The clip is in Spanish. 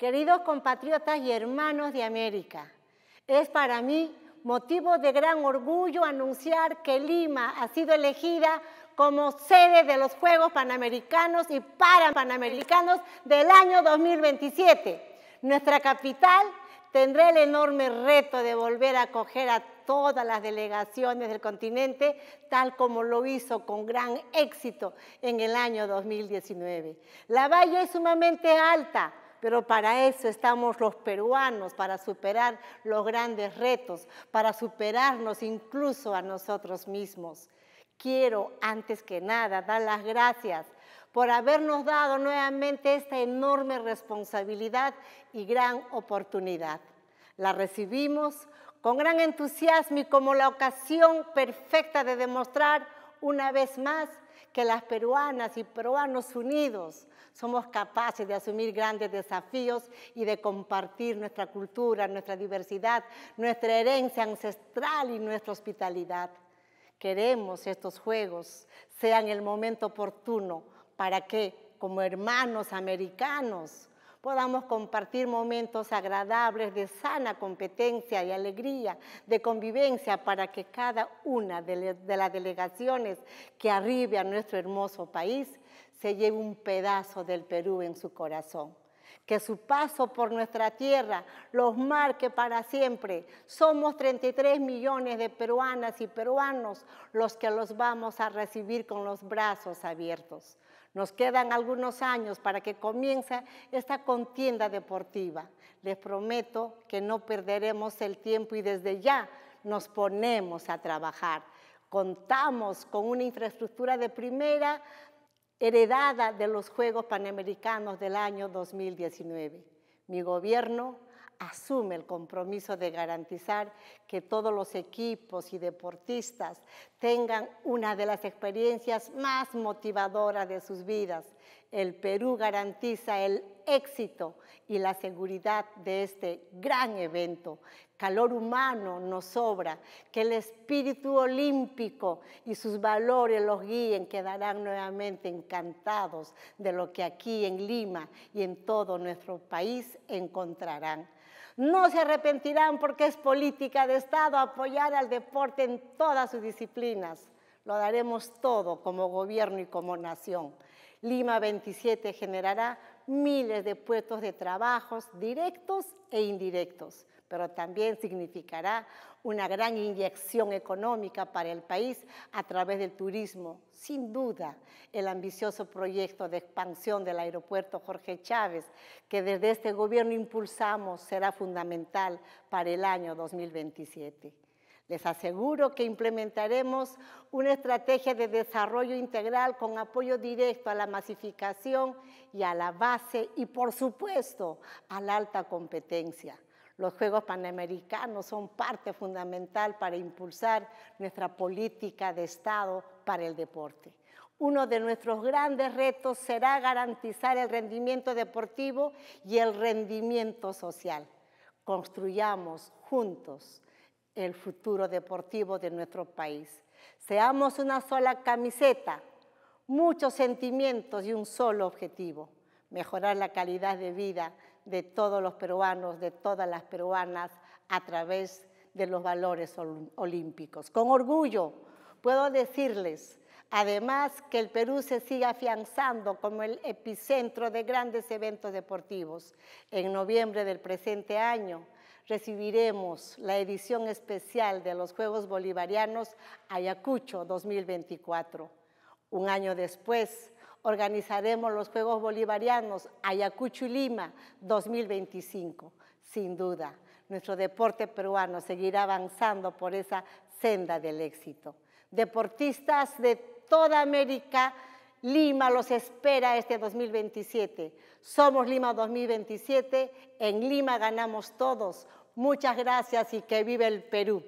Queridos compatriotas y hermanos de América, es para mí motivo de gran orgullo anunciar que Lima ha sido elegida como sede de los Juegos Panamericanos y Parapanamericanos del año 2027. Nuestra capital tendrá el enorme reto de volver a acoger a todas las delegaciones del continente, tal como lo hizo con gran éxito en el año 2019. La valla es sumamente alta, pero para eso estamos los peruanos, para superar los grandes retos, para superarnos incluso a nosotros mismos. Quiero, antes que nada, dar las gracias por habernos dado nuevamente esta enorme responsabilidad y gran oportunidad. La recibimos con gran entusiasmo y como la ocasión perfecta de demostrar una vez más que las peruanas y peruanos unidos somos capaces de asumir grandes desafíos y de compartir nuestra cultura, nuestra diversidad, nuestra herencia ancestral y nuestra hospitalidad. Queremos que estos juegos sean el momento oportuno para que, como hermanos americanos, podamos compartir momentos agradables de sana competencia y alegría, de convivencia, para que cada una de, las delegaciones que arribe a nuestro hermoso país se lleve un pedazo del Perú en su corazón que su paso por nuestra tierra los marque para siempre. Somos 33 millones de peruanas y peruanos los que los vamos a recibir con los brazos abiertos. Nos quedan algunos años para que comience esta contienda deportiva. Les prometo que no perderemos el tiempo y desde ya nos ponemos a trabajar. Contamos con una infraestructura de primera heredada de los Juegos Panamericanos del año 2019. Mi gobierno asume el compromiso de garantizar que todos los equipos y deportistas tengan una de las experiencias más motivadoras de sus vidas el Perú garantiza el éxito y la seguridad de este gran evento. Calor humano nos sobra, que el espíritu olímpico y sus valores los guíen, quedarán nuevamente encantados de lo que aquí en Lima y en todo nuestro país encontrarán. No se arrepentirán porque es política de Estado apoyar al deporte en todas sus disciplinas. Lo daremos todo como gobierno y como nación. Lima 27 generará miles de puestos de trabajo directos e indirectos, pero también significará una gran inyección económica para el país a través del turismo. Sin duda, el ambicioso proyecto de expansión del aeropuerto Jorge Chávez, que desde este gobierno impulsamos, será fundamental para el año 2027. Les aseguro que implementaremos una estrategia de desarrollo integral con apoyo directo a la masificación y a la base y, por supuesto, a la alta competencia. Los Juegos Panamericanos son parte fundamental para impulsar nuestra política de Estado para el deporte. Uno de nuestros grandes retos será garantizar el rendimiento deportivo y el rendimiento social. Construyamos juntos el futuro deportivo de nuestro país. Seamos una sola camiseta, muchos sentimientos y un solo objetivo, mejorar la calidad de vida de todos los peruanos, de todas las peruanas, a través de los valores olímpicos. Con orgullo puedo decirles, además, que el Perú se sigue afianzando como el epicentro de grandes eventos deportivos. En noviembre del presente año, recibiremos la edición especial de los Juegos Bolivarianos Ayacucho 2024. Un año después, organizaremos los Juegos Bolivarianos Ayacucho y Lima 2025. Sin duda, nuestro deporte peruano seguirá avanzando por esa senda del éxito. Deportistas de toda América Lima los espera este 2027. Somos Lima 2027. En Lima ganamos todos. Muchas gracias y que vive el Perú.